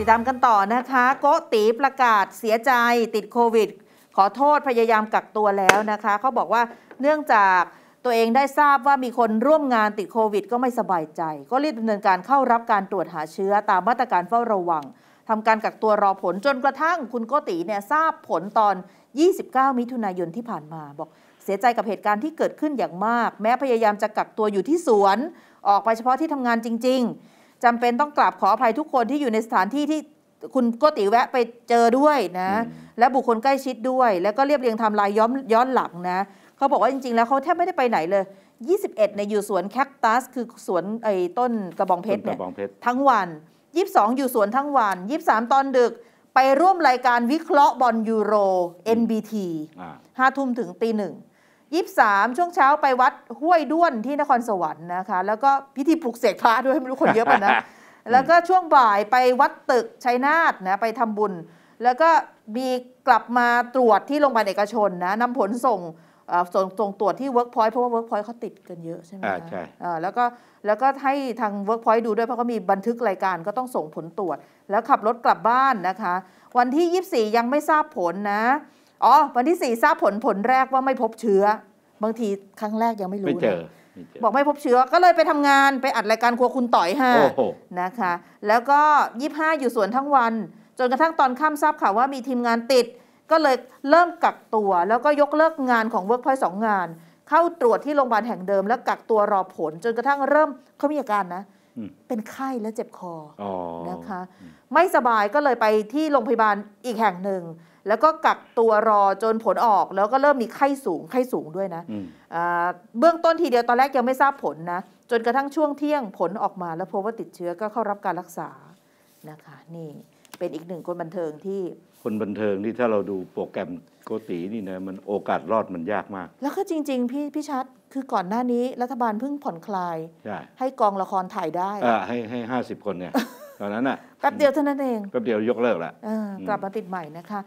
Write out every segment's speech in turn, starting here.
ติดตามกันต่อนะคะ โกตีประกาศเสียใจติดโควิด ขอโทษพยายามกักตัวแล้วนะคะเขาบอกว่าเนื่องจากตัวเองได้ทราบว่ามีคนร่วมงานติดโควิด ก็ไม่สบายใจ ก็รีบดำเนินการเข้ารับการตรวจหาเชื้อตามมาตรการเฝ้าระวังทำการกักตัวรอผลจนกระทั่งคุณโกติเนี่ยทราบผลตอน 29 มิถุนายนที่ผ่านมา บอกเสียใจกับเหตุการณ์ที่เกิดขึ้นอย่างมาก แม้พยายามจะกักตัวอยู่ที่สวน ออกไปเฉพาะที่ทำงานจริงจำเป็นต้องกราบขออภัยทุกคนที่อยู่ในสถานที่ที่คุณโกติแวะไปเจอด้วยนะ และบุคคลใกล้ชิดด้วย แล้วก็เรียบเรียงทำลายย้อนย้อนหลังนะ เขาบอกว่าจริงๆแล้วเขาแทบไม่ได้ไปไหนเลย 21ในอยู่สวนแคคตัสคือสวนไอ้ต้นกระบองเพชรเนี่ยทั้งวัน 22 อยู่สวนทั้งวัน 23 ตอนดึกไปร่วมรายการวิเคราะห์บอลยูโร NBT ห้าทุ่มถึงตีหนึ่งยี่สามช่วงเช้าไปวัดห้วยด้วนที่นครสวรรค์นะคะ แล้วก็พิธีปลุกเสกพระด้วยไม่รู้คนเยอะป่ะนะแล้วก็ช่วงบ่ายไปวัดตึกชัยนาทนะไปทำบุญ แล้วก็มีกลับมาตรวจที่โรงพยาบาลเอกชนนะนำผลส่งส่งส่งตรวจที่ Workpoint เพราะว่า Workpoint เขาติดกันเยอะใช่ไหมอ่าใช่แล้วก็แล้วก็ให้ทาง Workpoint ดูด้วยเพราะเขามีบันทึกรายการก็ต้องส่งผลตรวจ แล้วขับรถกลับบ้านนะคะ วันที่ 24 ยังไม่ทราบผลนะอ๋อ วันที่สี่ทราบผล ผลแรกว่าไม่พบเชื้อ บางทีครั้งแรกยังไม่รู้ไม่เจอบอกไม่พบเชื้อก็เลยไปทำงานไปอัดรายการครัวคุณต่อยห้านะคะแล้วก็ยี่ห้าอยู่สวนทั้งวัน จนกระทั่งตอนค่ำทราบข่าวว่ามีทีมงานติด ก็เลยเริ่มกักตัวแล้วก็ยกเลิกงานของเวิร์กพอยสองงาน เข้าตรวจที่โรงพยาบาลแห่งเดิม แล้วกักตัวรอผล จนกระทั่งเริ่มเขามีอาการนะ เป็นไข้และเจ็บคออนะคะ ไม่สบายก็เลยไปที่โรงพยาบาลอีกแห่งหนึ่งแล้วก็กักตัวรอจนผลออกแล้วก็เริ่มมีไข้สูงไข้สูงด้วยนะเบื้องต้นทีเดียว ตอนแรกยังไม่ทราบผลนะ จนกระทั่งช่วงเที่ยงผลออกมา แล้วพบว่าติดเชื้อก็เข้ารับการรักษานะคะ นี่เป็นอีกหนึ่งคนบันเทิงที่ คนบันเทิง ที่ถ้าเราดูโปรแกรมโกตีนี่นะมันโอกาสรอดมันยากมาก แล้วก็จริงๆพี่พี่ชัดคือก่อนหน้านี้รัฐบาลเพิ่งผ่อนคลายให้กองละครถ่ายได้ให้ให้ห้าสิบคนเนี่ยตอนนั้นอะแป๊บเดียวเท่านั้นเองแป๊บเดียวยกเลิกละกลับมาติดใหม่นะคะ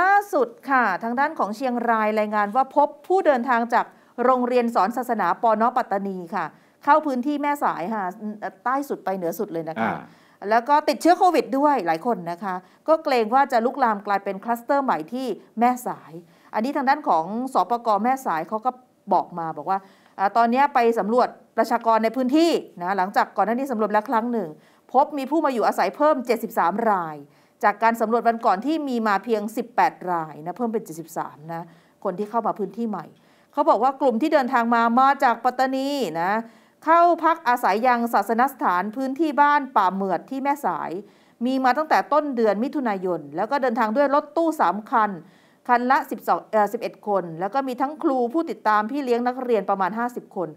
ล่าสุดค่ะทางด้านของเชียงรายรายงานว่าพบผู้เดินทางจากโรงเรียนสอนศาสนาปอนอปัตตานีค่ะ เข้าพื้นที่แม่สายค่ะใต้สุดไปเหนือสุดเลยนะคะ แล้วก็ติดเชื้อโควิดด้วยหลายคนนะคะก็เกรงว่าจะลุกลามกลายเป็นคลัสเตอร์ใหม่ที่แม่สายอันนี้ทางด้านของสอปกรแม่สายเขาก็บอกมาบอกว่าตอนนี้ไปสำรวจประชากรในพื้นที่นะหลังจากก่อนหน้านี้สำรวจแล้วครั้งหนึ่งพบมีผู้มาอยู่อาศัยเพิ่ม 73 ราย จากการสำรวจวันก่อนที่มีมาเพียง 18 รายนะ เพิ่มเป็น 73 นะ คนที่เข้ามาพื้นที่ใหม่ เขาบอกว่ากลุ่มที่เดินทางมามาจากปัตตานีนะ เข้าพักอาศัยยังศาสนสถานพื้นที่บ้านป่าเหมือดที่แม่สาย มีมาตั้งแต่ต้นเดือนมิถุนายน แล้วก็เดินทางด้วยรถตู้ 3 คัน คันละ 12เอ่อ11 คน แล้วก็มีทั้งครูผู้ติดตามพี่เลี้ยงนักเรียนประมาณ 50 คน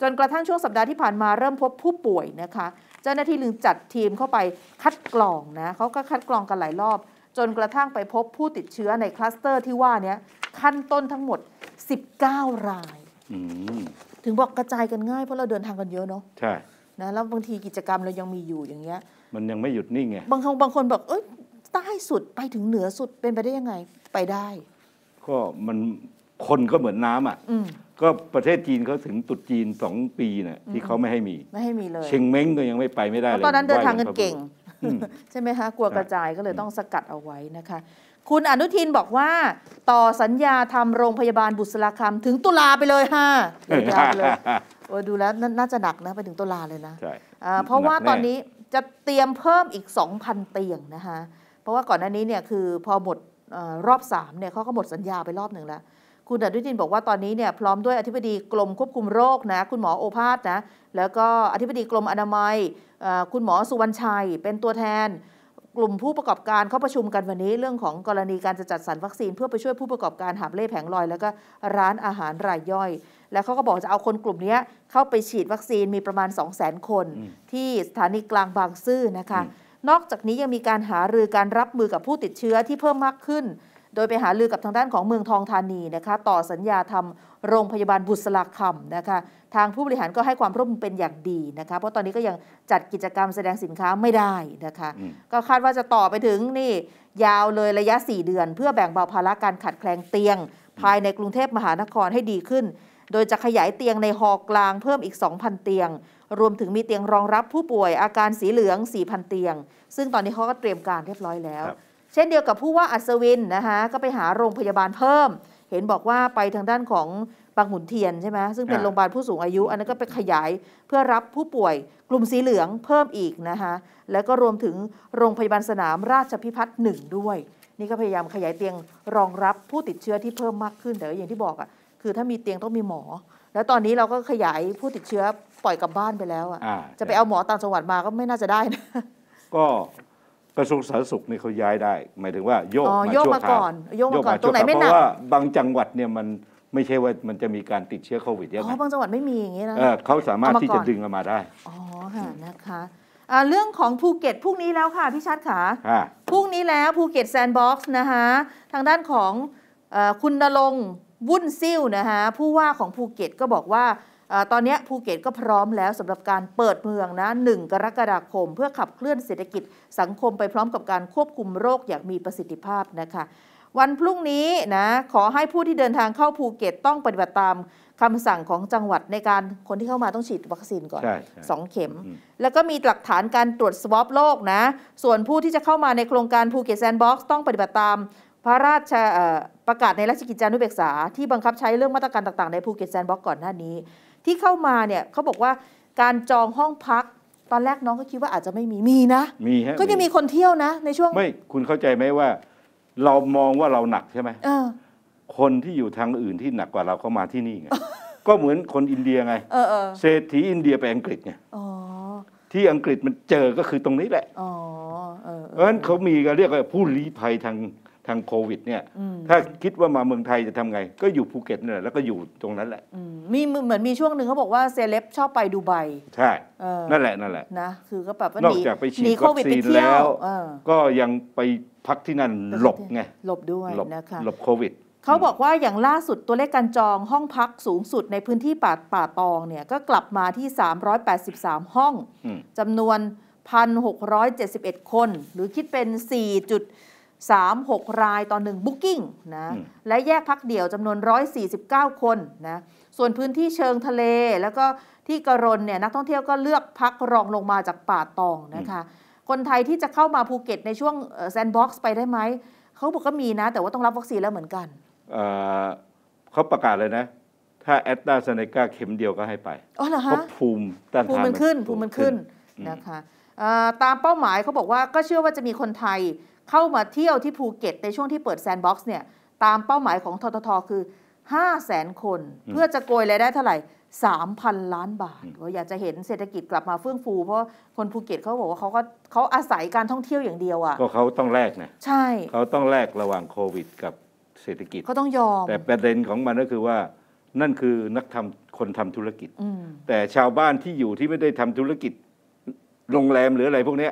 จนกระทั่งช่วงสัปดาห์ที่ผ่านมาเริ่มพบผู้ป่วยนะคะ เจ้าหน้าที่ลึงจัดทีมเข้าไปคัดกรองนะเขาก็คัดกรองกันหลายรอบ จนกระทั่งไปพบผู้ติดเชื้อในคลัสเตอร์ ที่ว่านี้ขั้นต้นทั้งหมด 19 รายถึงบอกกระจายกันง่ายเพราะเราเดินทางกันเยอะเนาะใช่นะแล้วบางทีกิจกรรมเรายังมีอยู่อย่างเงี้ย มันยังไม่หยุดนิ่งไง บางคนบางคนบอกเอ้ยใต้สุดไปถึงเหนือสุดเป็นไปได้ยังไงไปได้ ก็มันคนก็เหมือนน้ำอ่ะก็ประเทศจีนเขาถึงตุดจีนสองปีน่ะที่เขาไม่ให้มี ไม่ให้มีเลยเชงเม้งก็ยังไม่ไปไม่ได้เลยตอนนั้นเดินทางกันเก่งใช่ไหมคะกลัวกระจายก็เลยต้องสกัดเอาไว้นะคะ คุณอนุทินบอกว่า ต่อสัญญาทำโรงพยาบาลบุษราคำถึงตุลาไปเลยฮะยาวเลยโอ้ดูแล้วน่าจะหนักนะ ไปถึงตุลาเลยนะเพราะว่าตอนนี้จะเตรียมเพิ่มอีก2,000เตียงนะคะเพราะว่าก่อนหน้านี้เนี่ยคือพอหมดรอบ3เนี่ยเขาก็หมดสัญญาไปรอบหนึ่งแล้วคุณอนุทินบอกว่าตอนนี้เนี่ยพร้อมด้วยอธิบดีกรมควบคุมโรคนะคุณหมอโอภาสนะแล้วก็อธิบดีกรมอนามัย คุณหมอสุวรรณชัย เป็นตัวแทน กลุ่มผู้ประกอบการเข้าประชุมกันวันนี้เรื่องของกรณีการจะจัดสรรวัคซีน เพื่อไปช่วยผู้ประกอบการหาบเล่แผงลอย แล้วก็ร้านอาหารรายย่อย แล้วเขาก็บอกจะเอาคนกลุ่มนี้เข้าไปฉีดวัคซีนมีประมาณ 2 0 0 0 0 0 คน ที่สถานีกลางบางซื่อนะคะนอกจากนี้ยังมีการหารือการรับมือกับผู้ติดเชื้อที่เพิ่มมากขึ้นโดยไปหาลือกับทางด้านของเมืองทองธานีนะคะต่อสัญญาทำโรงพยาบาลบุษราคำนะคะทางผู้บริหารก็ให้ความร่วมมือเป็นอย่างดีนะคะเพราะตอนนี้ก็ยังจัดกิจกรรมแสดงสินค้าไม่ได้นะคะ ก็คาดว่าจะต่อไปถึงนี่ ยาวเลยระยะ 4 เดือน เพื่อแบ่งเบาภาระการขัดแคลงเตียง ภายในกรุงเทพมหานครให้ดีขึ้น โดยจะขยายเตียงในหอกลาง เพิ่มอีก 2,000 เตียง รวมถึงมีเตียงรองรับผู้ป่วย อาการสีเหลือง4,000เตียง ซึ่งตอนนี้เขาก็เตรียมการเรียบร้อยแล้วเช่นเดียวกับผู้ว่าอัศวินนะคะก็ไปหาโรงพยาบาลเพิ่ม เห็นบอกว่าไปทางด้านของบางหุนเทียนใช่ไหมซึ่งเป็นโรงพยาบาลผู้สูงอายุ อันนั้นก็ไปขยายเพื่อรับผู้ป่วยกลุ่มสีเหลืองเพิ่มอีกนะคะแล้วก็รวมถึงโรงพยาบาลสนามราชพิพัฒน์หนึ่งด้วย นี่ก็พยายามขยายเตียงรองรับผู้ติดเชื้อที่เพิ่มมากขึ้นแต่อย่างที่บอกอ่ะคือถ้ามีเตียงต้องมีหมอ แล้วตอนนี้เราก็ขยายผู้ติดเชื้อปล่อยกลับบ้านไปแล้วอ่ะจะไปเอาหมอต่างจังหวัดมาก็ไม่น่าจะได้นะก็กระทรวงสาธารณสุขนี่เขาย้ายได้หมายถึงว่าโยกมาช่วคราวโยกมาก่อนตรงไหนไม่หนักเพราะว่าบางจังหวัดเนี่ยมันไม่ใช่ว่ามันจะมีการติดเชื้อโควิดเยอะอ๋อบางจังหวัดไม่มีอย่างนี้นะเขาสามารถที่จะดึงออกมาได้อ๋อค่ะนะคะเรื่องของภูเก็ตพรุ่งนี้แล้วค่ะพี่ชัดขาพรุ่งนี้แล้วภูเก็ตแซนด์บ็อกซ์นะคะทางด้านของคุณนรงวุ่นซิ่วนะคะผู้ว่าของภูเก็ตก็บอกว่าตอนนี้ภูเก็ตก็พร้อมแล้วสำหรับการเปิดเมืองนะงกรกฎาคมเพื่อขับเคลื่อนเศรษฐกิจสังคมไปพร้อมกับการควบคุมโรคอย่างมีประสิทธิภาพนะคะ วันพรุ่งนี้นะขอให้ผู้ที่เดินทางเข้าภูเก็ตต้องปฏิบัติตามคำสั่งของจังหวัดในการคนที่เข้ามาต้องฉีดวัคซีนก่อนสองเข็ม แล้วก็มีหลักฐานการตรวจสวอปโรคนะส่วนผู้ที่จะเข้ามาในโครงการภูเก็ตแซนด์บ็อกซ์ต้องปฏิบัติตามพระราชประกาศในราชกิจจานุเบกษาที่บังคับใช้เรื่องมาตรการต่างๆในภูเก็ตแซนด์บ็อกซ์ก่อนหน้านี้ที่เข้ามาเนี่ยเขาบอกว่าการจองห้องพักตอนแรกน้องก็คิดว่าอาจจะไม่มี มีนะมีฮะก็ยังมีคนเที่ยวนะในช่วง ไม่คุณเข้าใจไหมว่าเรามองว่าเราหนักใช่ไหมคนที่อยู่ทางอื่นที่หนักกว่าเราเ้ามาที่นี่ไงก็เหมือนคนอินเดียไงเศรษฐีอินเดียไปอังกฤษไงที่อังกฤษมันเจอก็คือตรงนี้แหละเพราะฉะนั้นเขามีก็เรียกว่าผู้ลี้ภัยทางทางโควิดเนี่ย ถ้าคิดว่ามาเมืองไทยจะทำไงก็อยู่ภูเก็ตนี่แหละแล้วก็อยู่ตรงนั้นแหละมีเหมือนมีช่วงหนึ่งเขาบอกว่าเซเลบชอบไปดูไบใช่นั่นแหละนั่นแหละนะคือก็แบบว่านอกจากไปฉีดวัคซีนแล้วก็ยังไปพักที่นั่นหลบไงหลบด้วยนะคะหลบโควิด เขาบอกว่าอย่างล่าสุดตัวเลขการจองห้องพักสูงสุดในพื้นที่ป่าป่าตองเนี่ยก็กลับมาที่ 383ห้องจำนวน1,671คน หรือคิดเป็น4 36 รายต่อ1บุ๊กิ้งนะและแยกพักเดี่ยวจำนวน 149 คนนะส่วนพื้นที่เชิงทะเล แล้วก็ที่กระนเนี่ยนักท่องเที่ยวก็เลือกพักรองลงมาจากป่าตองนะคะคนไทยที่จะเข้ามาภูเก็ตในช่วงแซนด์บ็อกซ์ไปได้ไหม เขาบอกก็มีนะแต่ว่าต้องรับวัคซีนแล้วเหมือนกัน เขาประกาศเลยนะ ถ้าแอตตาเซเนกาเข็มเดียวก็ให้ไปเพราะภูมิต้านทานมันขึ้นภูมิมันขึ้นนะคะตามเป้าหมายเขาบอกว่าก็เชื่อว่าจะมีคนไทยเข้ามาเที่ยวที่ภูเก็ตในช่วงที่เปิดแซนด์บ็อกซ์เนี่ยตามเป้าหมายของทททคือ5 0 0แสนคน เพื่อจะโกยรายได้เท่าไหร่ 3,000 ล้านบาทกาอยากจะเห็นเศรษฐกิจกลับมาเฟื่องฟู เพราะคนภูเก็ตเขาบอกว่าเขาก็เขาอาศัยการท่องเที่ยวอย่างเดียวอะ่ะก็เขาต้องแลกนะ ใช่ เขาต้องแลกระหว่างโควิดกับเศรษฐกิจเขาต้องยอมแต่ประเด็นของมันก็คือว่า นั่นคือนักทำคนทำธุรกิจแต่ชาวบ้านที่อยู่ที่ไม่ได้ทำธุรกิจโรงแรมหรืออะไรพวกนี้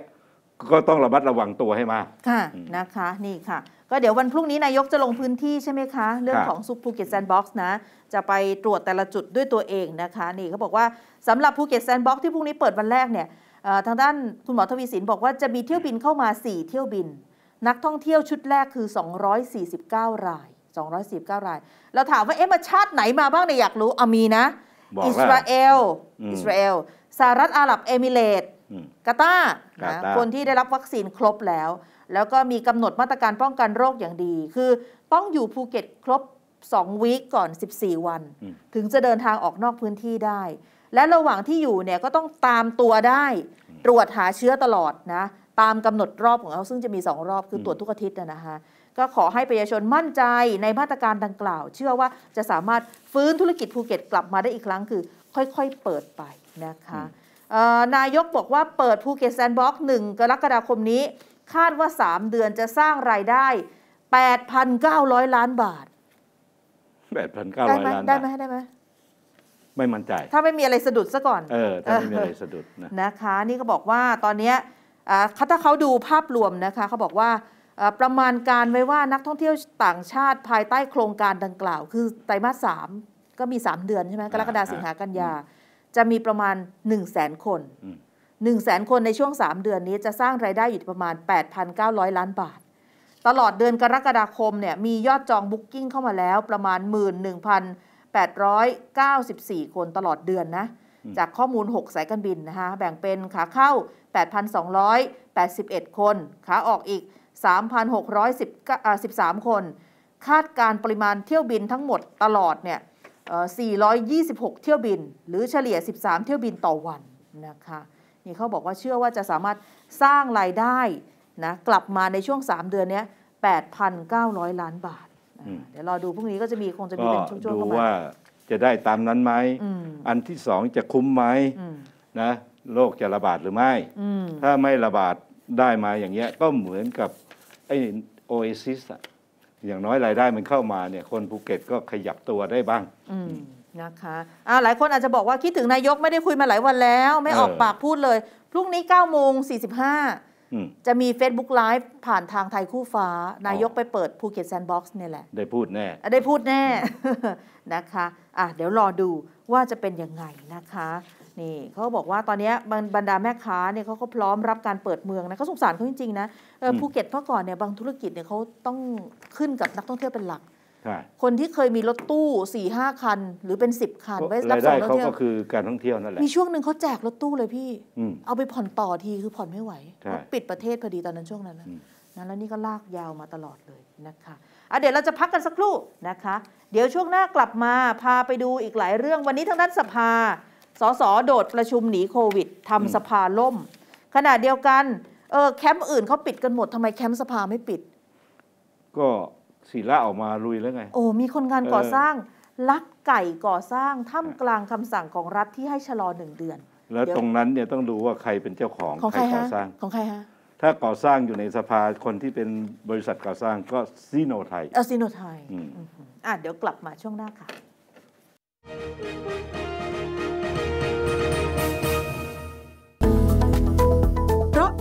ก็ต้องระมัดระวังตัวให้มากค่ะนะคะนี่ค่ะ ก็เดี๋ยววันพรุ่งนี้นายกจะลงพื้นที่ใช่ไหมคะ เรื่องของซุปภูเก็ตแซนด์บ็อกซ์นะ จะไปตรวจแต่ละจุดด้วยตัวเองนะคะ นี่เขาบอกว่าสำหรับภูเก็ตแซนด์บ็อกซ์ที่พรุ่งนี้เปิดวันแรกเนี่ยทางด้านคุณหมอทวีสินบอกว่าจะมีเที่ยวบินเข้ามา 4 เที่ยวบิน นักท่องเที่ยวชุดแรกคือ 249 ราย249รายเราถามว่าเอ๊ะมาชาติไหนมาบ้างเนี่ยอยากรู้อามีนะอิสราเอลอิสราเอลสหรัฐอาหรับเอมิเรตส์กาตานะคนที่ได้รับวัคซีนครบแล้ว แล้วก็มีกำหนดมาตรการป้องกันโรคอย่างดี คือต้องอยู่ภูเก็ตครบ 2 วีคก่อน 14 วัน ถึงจะเดินทางออกนอกพื้นที่ได้ และระหว่างที่อยู่เนี่ยก็ต้องตามตัวได้ตรวจหาเชื้อตลอดนะ ตามกำหนดรอบของเขาซึ่งจะมี 2 รอบคือตรวจทุกอาทิตย์นะฮะ ก็ขอให้ประชาชนมั่นใจในมาตรการดังกล่าว เชื่อว่าจะสามารถฟื้นธุรกิจภูเก็ตกลับมาได้อีกครั้งคือ ค่อยๆเปิดไปนะคะนายกบอกว่าเปิดภูเก็ตแซนด์บ็อกซ์หนึ่งกรกฎาคมนี้คาดว่า 3 เดือนจะสร้างรายได้ 8,900 ล้านบาท8,900 ล้านบาท ได้ไหมได้ไหมไม่มั่นใจถ้าไม่มีอะไรสะดุดซะก่อนเออถ้าไม่มีอะไรสะดุดนะนะคะนี่ก็บอกว่าตอนนี้ถ้าเขาดูภาพรวมนะคะเขาบอกว่าประมาณการไว้ว่านักท่องเที่ยวต่างชาติภายใต้โครงการดังกล่าว คือไตรมาสสามก็มี 3 เดือนใช่ไหมกรกฎาคมสิงหากันยาจะมีประมาณ 1 0 0 0 0แสนคน 1 0 0 0 0แสนคนในช่วง 3 เดือนนี้ จะสร้างรายได้อยู่ประมาณ 8,900 ล้านบาท ตลอดเดือนกรกฎาคมเนี่ยมียอดจองบุ๊กกิ้งเข้ามาแล้วประมาณ 11,894 คนตลอดเดือนนะ จากข้อมูล 6 สายการบินนะคะแบ่งเป็นขาเข้า 8,281 คน ขาออกอีก 3,613 คน คาดการปริมาณเที่ยวบินทั้งหมดตลอดเนี่ย426 เที่ยวบิน หรือเฉลี่ย 13 เที่ยวบินต่อวันนะคะนี่เขาบอกว่าเชื่อว่าจะสามารถสร้างรายได้นะกลับมาในช่วง 3 เดือนนี้8,900 ล้านบาทเดี๋ยวรอดูพรุ่งนี้ก็จะมีคงจะมีเป็นช่วงๆเข้ามาว่าจะได้ตามนั้นไหมอันที่สองจะคุ้มไหมนะโรคจะระบาดหรือไม่ ถ้าไม่ระบาดได้มาอย่างเงี้ยก็เหมือนกับไอโอเอซิสอะอย่างน้อยรายได้มันเข้ามาเนี่ยคนภูเก็ตก็ขยับตัวได้บ้างนะคะอ้าหลายคนอาจจะบอกว่า คิดถึงนายกไม่ได้คุยมาหลายวันแล้ว ไม่ออกปากพูดเลย พรุ่งนี้9ก้าโมงสีจะมี Facebook Live ผ่านทางไทยคู่ฟ้านายกไปเปิดภูเก็ตแซนด์บ็อกซ์เนี่ยแหละได้พูดแน่ ได้พูดแน่นะคะ อ่ะเดี๋ยวรอดูว่าจะเป็นยังไงนะคะนี่เขาบอกว่าตอนนี้บรรดาแม่ค้าเนี่ยเขาก็พร้อมรับการเปิดเมืองนะเขาสงสารเขาจริงๆนะภูเก็ตเมื่อก่อนเนี่ยบางธุรกิจเนี่ยเขาต้องขึ้นกับนักท่องเที่ยวเป็นหลักคนที่เคยมีรถตู้สี่ห้าคัน หรือเป็นสิบคัน ไว้รับส่งนักท่องเที่ยวก็คือการท่องเที่ยวนั่นแหละมีช่วงหนึ่งเขาแจกรถตู้เลยพี่ เอาไปผ่อนต่อทีคือผ่อนไม่ไหวปิดประเทศพอดีตอนนั้นช่วงนั้นนะแล้วนี่ก็ลากยาวมาตลอดเลยนะคะเดี๋ยวเราจะพักกันสักครู่นะคะ เดี๋ยวช่วงหน้ากลับมาพาไปดูอีกหลายเรื่อง วันนี้ทางด้านสภาสส โดดประชุมหนีโควิดทำสภาล่มขณะเดียวกันเออแคมป์อื่นเขาปิดกันหมดทำไมแคมป์สภาไม่ปิด ก็ศิละออกมาลุยแล้วไงโอ้มีคนงานก่อสร้างลักไก่ก่อสร้าง ท่ามกลางคำสั่งของรัฐที่ให้ชะลอหนึ่งเดือน แล้วตรงนั้นเนี่ยต้องดูว่าใครเป็นเจ้าของของใครก่อสร้างของใครฮะถ้าก่อสร้างอยู่ในสภาคนที่เป็นบริษัทก่อสร้างก็ซีโนไทยเออซีโนไทยอ่าเดี๋ยวกลับมาช่วงหน้าค่ะ